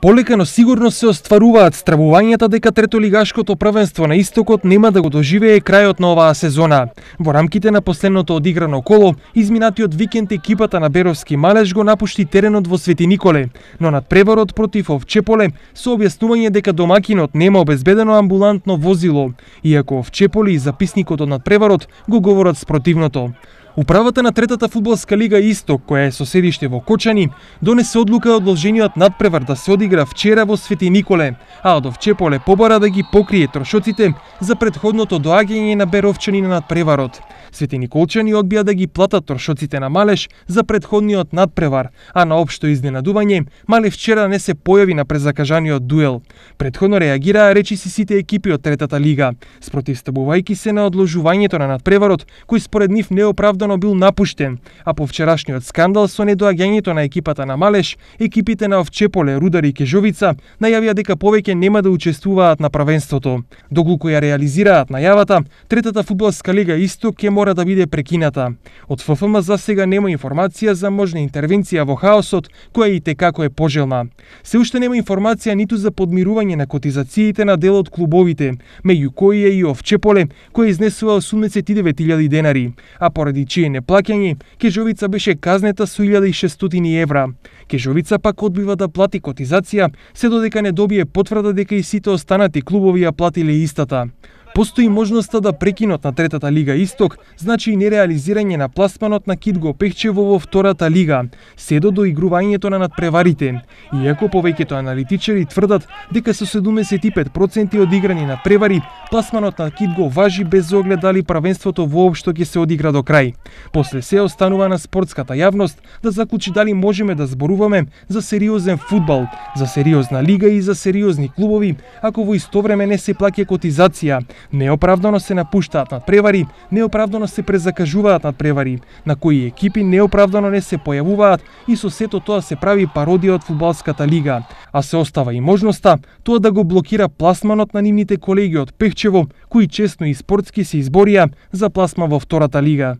Полека, но сигурно се остваруваат стравувањата дека третолигашкото првенство на Истокот нема да го доживее крајот на оваа сезона. Во рамките на последното одиграно коло, изминатиот викенд екипата на Беровски Малеш го напушти теренот во Свети Николе, но над преварот против Овчеполе со објаснување дека домакинот нема обезбедено амбулантно возило, иако Овчеполе и записникот од надпреварот го говорат спротивното. Управата на третата фудбалска лига Исток, која е соседиште во Кочани, донесе одлука одложениот надпревар да се одигра вчера во Свети Николе, а од Овчеполе побара да ги покрие трошоците за предходното доаѓање на Беровчани на надпреварот. Свети Николчани одбија да ги платат трошоците на Малеш за предходниот надпревар, а на општо изненадување, Мале вчера не се појави на презакажаниот дуел. Предходно реагираа речиси сите екипи од третата лига, спротивставувајќи се на одложувањето на надпреварот, кој според нив неоправдан доказано бил напуштен, а по вчерашниот скандал со недоаѓањето на екипата на Малеш, екипите на Овчеполе, Рудар и Кежовица најавија дека повеќе нема да учествуваат на правенството. Доколку ја реализираат најавата, третата фудбалска лига исто ќе мора да биде прекината. Од ФФМ за сега нема информација за можна интервенција во хаосот, која и како е пожелна. Се уште нема информација ниту за подмирување на котизациите на дел од клубовите, меѓу кои е и Овчеполе, кој изнесува 89.000 денари, а поради чие неплакјање, Кежовица беше казнета со 1600 евра. Кежовица пак одбива да плати котизација, се додека не добие потврда дека и сите останати клубови ја платиле истата. Постои можноста да прекинот на третата лига Исток значи и нереализирање на пласманот на Кит Гопехчево во втората лига, се до доигрувањето на надпреварите. Иако повеќето аналитичари тврдат дека со 75% играни на превари, пласманот на Кит го важи без оглед дали правенството воопшто ќе се одигра до крај. После се останува на спортската јавност да заклучи дали можеме да зборуваме за сериозен фудбал, за сериозна лига и за сериозни клубови, ако во истовреме не се плаќа котизација, Неоправдано се напуштаат над превари, неоправдано се презакажуваат над превари, на кои екипи неоправдано не се појавуваат и со сето тоа се прави пародија од фудбалската лига, а се остава и можноста тоа да го блокира пласманот на нивните колеги од Пехчево, кои честно и спортски се изборија за пласма во втората лига.